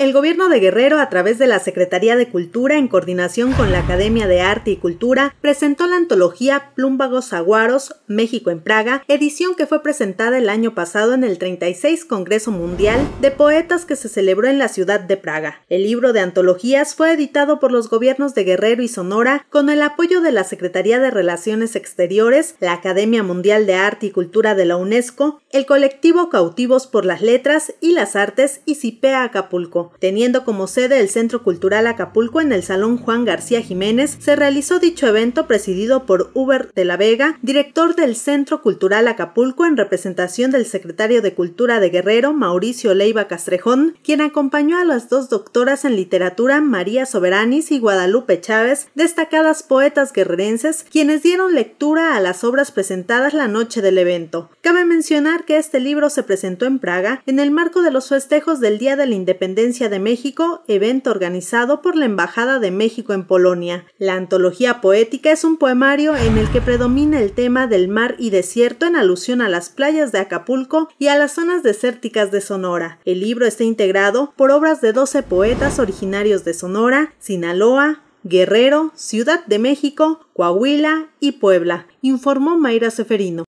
El gobierno de Guerrero, a través de la Secretaría de Cultura, en coordinación con la Academia de Arte y Cultura, presentó la antología Plúmbagos Aguaros, México en Praga, edición que fue presentada el año pasado en el 36 Congreso Mundial de Poetas que se celebró en la ciudad de Praga. El libro de antologías fue editado por los gobiernos de Guerrero y Sonora con el apoyo de la Secretaría de Relaciones Exteriores, la Academia Mundial de Arte y Cultura de la UNESCO, el colectivo Cautivos por las Letras y las Artes y CIPEA Acapulco. Teniendo como sede el Centro Cultural Acapulco en el Salón Juan García Jiménez, se realizó dicho evento presidido por Uber de la Vega, director del Centro Cultural Acapulco en representación del secretario de Cultura de Guerrero, Mauricio Leiva Castrejón, quien acompañó a las dos doctoras en literatura, María Soberanis y Guadalupe Chávez, destacadas poetas guerrerenses, quienes dieron lectura a las obras presentadas la noche del evento. Cabe mencionar que este libro se presentó en Praga en el marco de los festejos del Día de la Independencia de México, evento organizado por la Embajada de México en Polonia. La antología poética es un poemario en el que predomina el tema del mar y desierto en alusión a las playas de Acapulco y a las zonas desérticas de Sonora. El libro está integrado por obras de 12 poetas originarios de Sonora, Sinaloa, Guerrero, Ciudad de México, Coahuila y Puebla, informó Mayra Seferino.